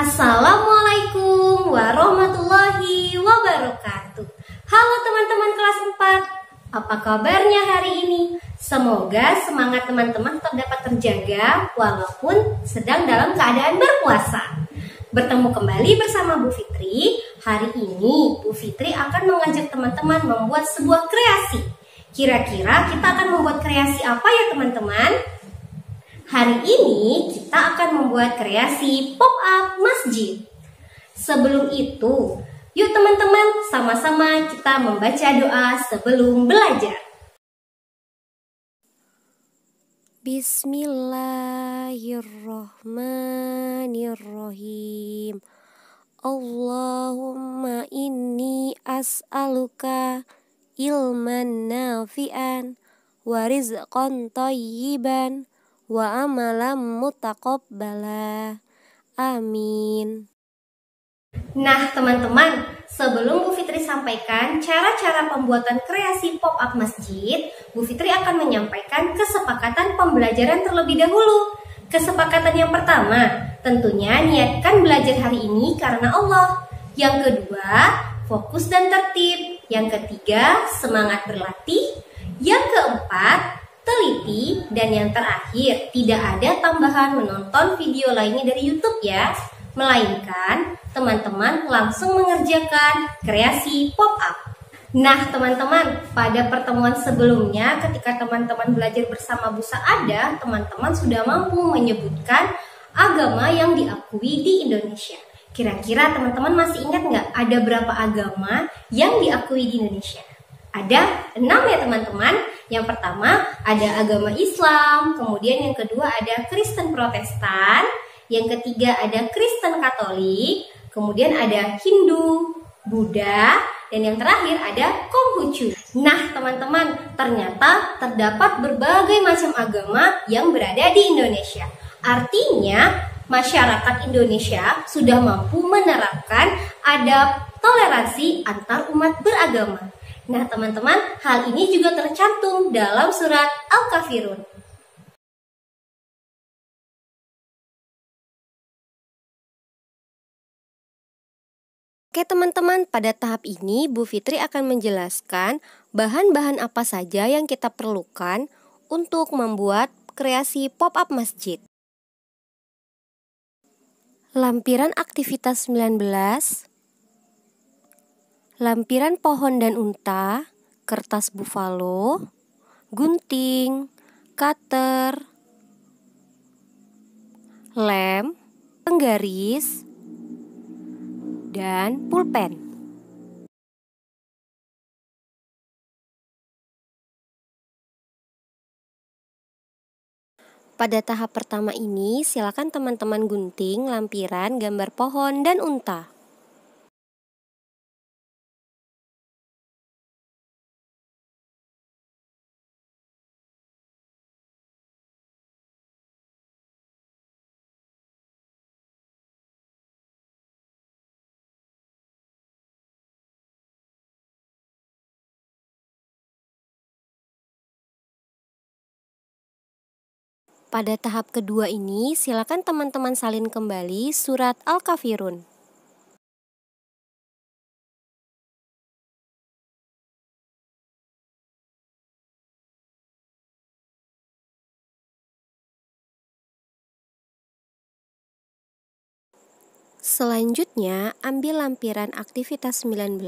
Assalamualaikum warahmatullahi wabarakatuh Halo teman-teman kelas 4 Apa kabarnya hari ini? Semoga semangat teman-teman tetap dapat terjaga Walaupun sedang dalam keadaan berpuasa Bertemu kembali bersama Bu Fitri Hari ini Bu Fitri akan mengajak teman-teman membuat sebuah kreasi Kira-kira kita akan membuat kreasi apa ya teman-teman? Hari ini kita akan membuat kreasi pop-up masjid. Sebelum itu, yuk teman-teman sama-sama kita membaca doa sebelum belajar. Bismillahirrohmanirrohim. Allahumma inni as'aluka ilman nafi'an wa rizqan tayyiban wa amalam mutakobbala. Amin. Nah, teman-teman, sebelum Bu Fitri sampaikan cara-cara pembuatan kreasi pop-up masjid, Bu Fitri akan menyampaikan kesepakatan pembelajaran terlebih dahulu. Kesepakatan yang pertama, tentunya niatkan belajar hari ini karena Allah. Yang kedua, fokus dan tertib. Yang ketiga, semangat berlatih. Yang keempat, teliti, dan yang terakhir, tidak ada tambahan menonton video lainnya dari YouTube ya. Melainkan, teman-teman langsung mengerjakan kreasi pop-up. Nah, teman-teman, pada pertemuan sebelumnya ketika teman-teman belajar bersama Busa Ada, teman-teman sudah mampu menyebutkan agama yang diakui di Indonesia. Kira-kira teman-teman masih ingat nggak ada berapa agama yang diakui di Indonesia? Ada enam ya teman-teman. Yang pertama ada agama Islam, kemudian yang kedua ada Kristen Protestan, yang ketiga ada Kristen Katolik, kemudian ada Hindu, Buddha, dan yang terakhir ada Konghucu. Nah, teman-teman, ternyata terdapat berbagai macam agama yang berada di Indonesia. Artinya, masyarakat Indonesia sudah mampu menerapkan adab toleransi antar umat beragama. Nah, teman-teman, hal ini juga tercantum dalam surat Al-Kafirun. Oke teman-teman, pada tahap ini Bu Fitri akan menjelaskan bahan-bahan apa saja yang kita perlukan untuk membuat kreasi pop-up masjid. Lampiran aktivitas 19, lampiran pohon dan unta, kertas buffalo, gunting, cutter, lem, penggaris, dan pulpen. Pada tahap pertama ini, silakan teman-teman gunting lampiran gambar pohon dan unta. Pada tahap kedua ini, silakan teman-teman salin kembali surat Al-Kafirun. Selanjutnya, ambil lampiran aktivitas 19,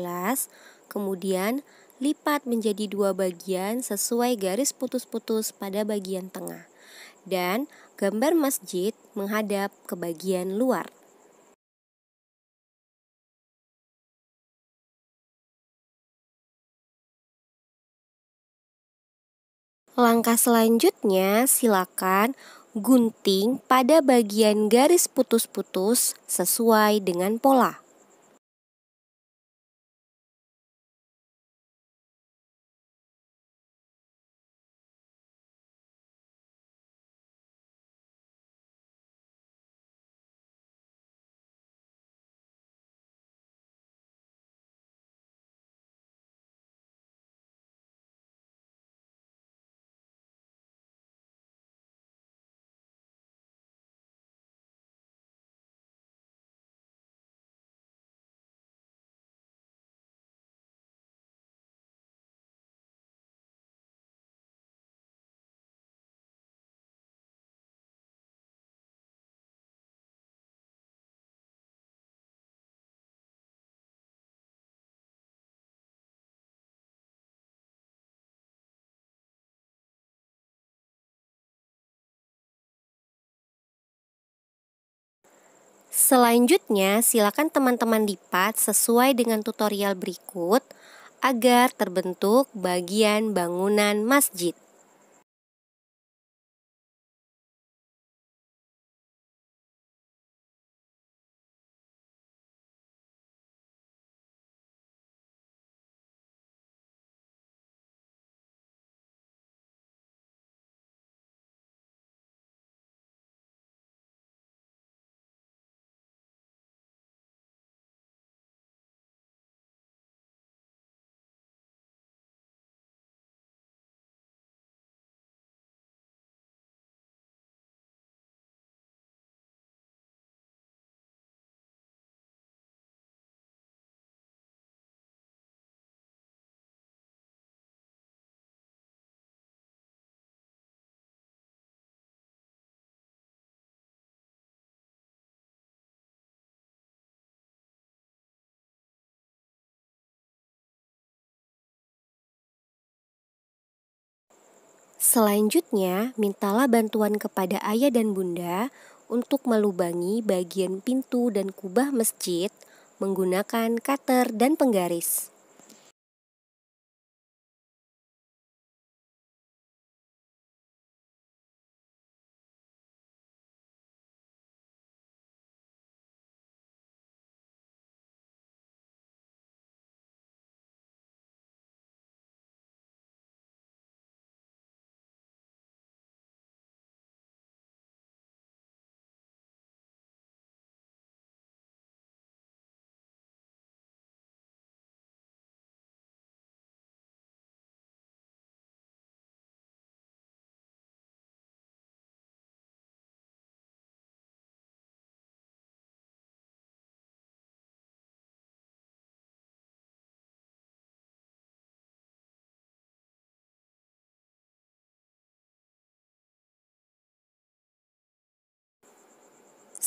kemudian lipat menjadi dua bagian sesuai garis putus-putus pada bagian tengah dan gambar masjid menghadap ke bagian luar. Langkah selanjutnya, silakan gunting pada bagian garis putus-putus sesuai dengan pola. Selanjutnya, silakan teman-teman lipat sesuai dengan tutorial berikut agar terbentuk bagian bangunan masjid. Selanjutnya, mintalah bantuan kepada ayah dan bunda untuk melubangi bagian pintu dan kubah masjid menggunakan cutter dan penggaris.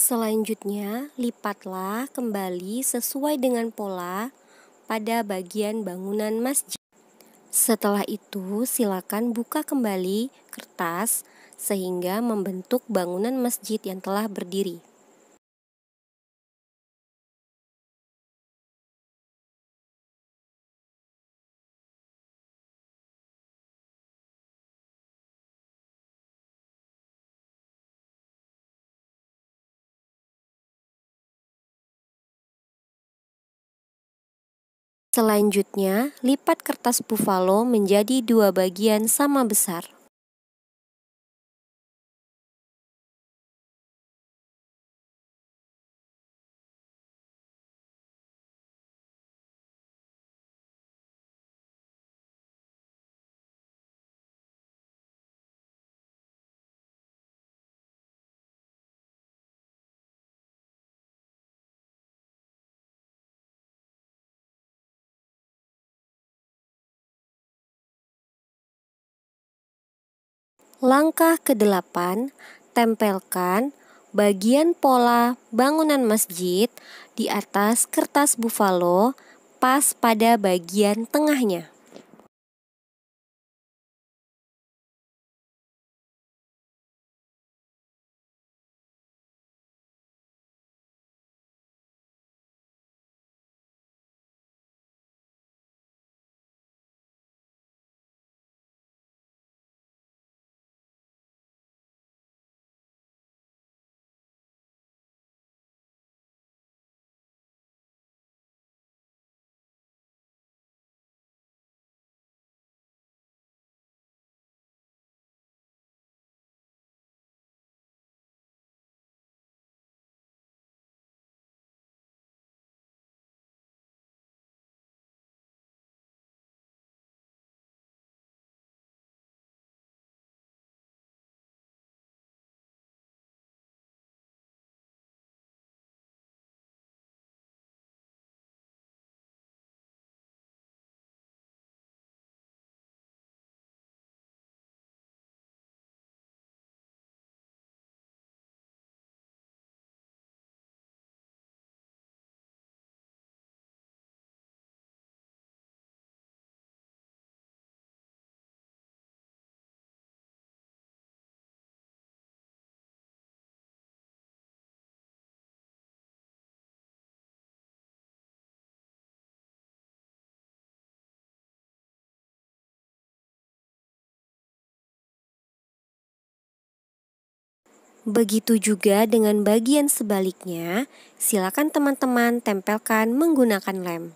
Selanjutnya, lipatlah kembali sesuai dengan pola pada bagian bangunan masjid. Setelah itu, silakan buka kembali kertas sehingga membentuk bangunan masjid yang telah berdiri. Selanjutnya, lipat kertas buffalo menjadi dua bagian sama besar. Langkah ke-8, tempelkan bagian pola bangunan masjid di atas kertas buffalo pas pada bagian tengahnya. Begitu juga dengan bagian sebaliknya, silakan teman-teman tempelkan menggunakan lem.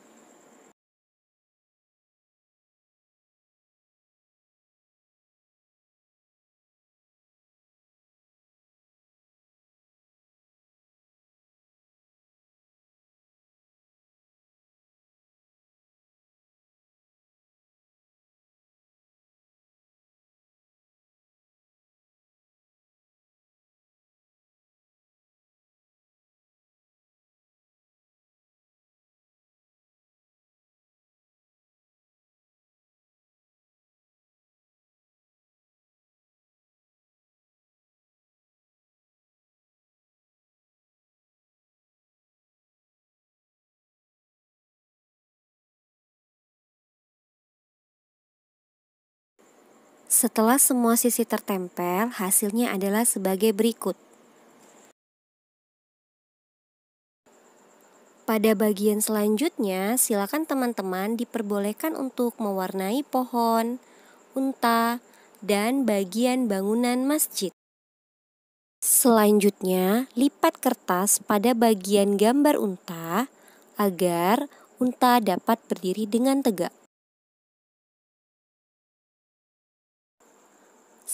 Setelah semua sisi tertempel, hasilnya adalah sebagai berikut. Pada bagian selanjutnya, silakan teman-teman diperbolehkan untuk mewarnai pohon, unta, dan bagian bangunan masjid. Selanjutnya, lipat kertas pada bagian gambar unta agar unta dapat berdiri dengan tegak.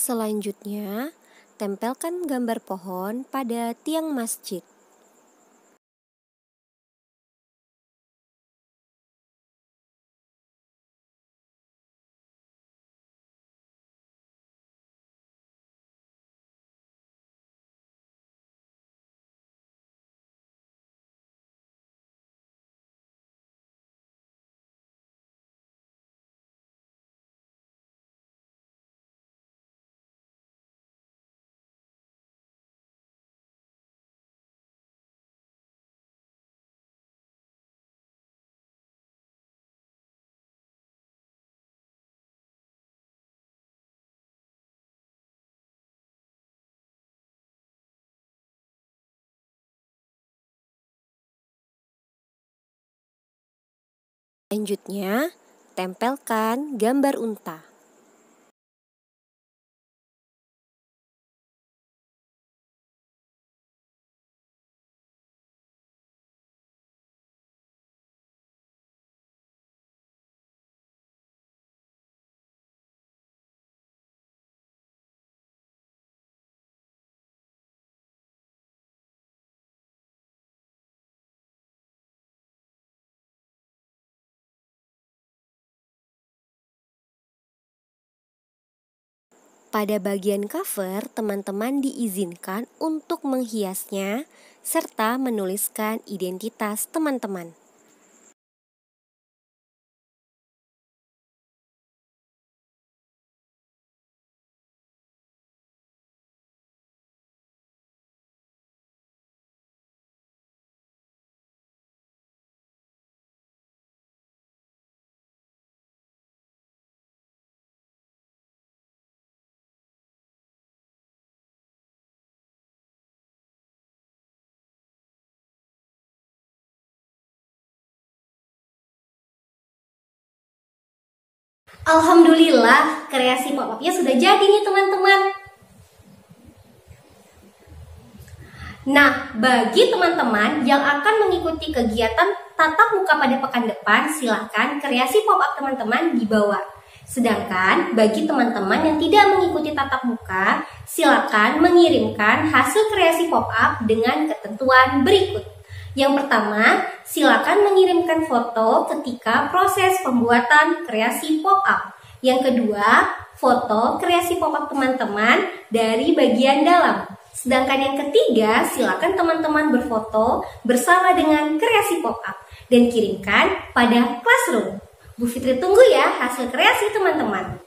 Selanjutnya, tempelkan gambar pohon pada tiang masjid. Selanjutnya, tempelkan gambar unta. Pada bagian cover, teman-teman diizinkan untuk menghiasnya serta menuliskan identitas teman-teman. Alhamdulillah, kreasi pop-upnya sudah jadi nih teman-teman. Nah, bagi teman-teman yang akan mengikuti kegiatan tatap muka pada pekan depan, silahkan kreasi pop-up teman-teman di bawah. Sedangkan bagi teman-teman yang tidak mengikuti tatap muka, silakan mengirimkan hasil kreasi pop-up dengan ketentuan berikut. Yang pertama, silakan mengirimkan foto ketika proses pembuatan kreasi pop-up. Yang kedua, foto kreasi pop-up teman-teman dari bagian dalam. Sedangkan yang ketiga, silakan teman-teman berfoto bersama dengan kreasi pop-up dan kirimkan pada Classroom. Bu Fitri tunggu ya hasil kreasi teman-teman.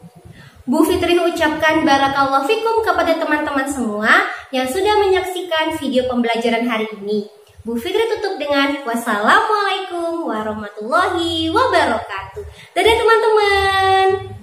Bu Fitri ucapkan barakallahu fikum kepada teman-teman semua yang sudah menyaksikan video pembelajaran hari ini. Bu Fitri tutup dengan wassalamualaikum warahmatullahi wabarakatuh. Dadah teman-teman.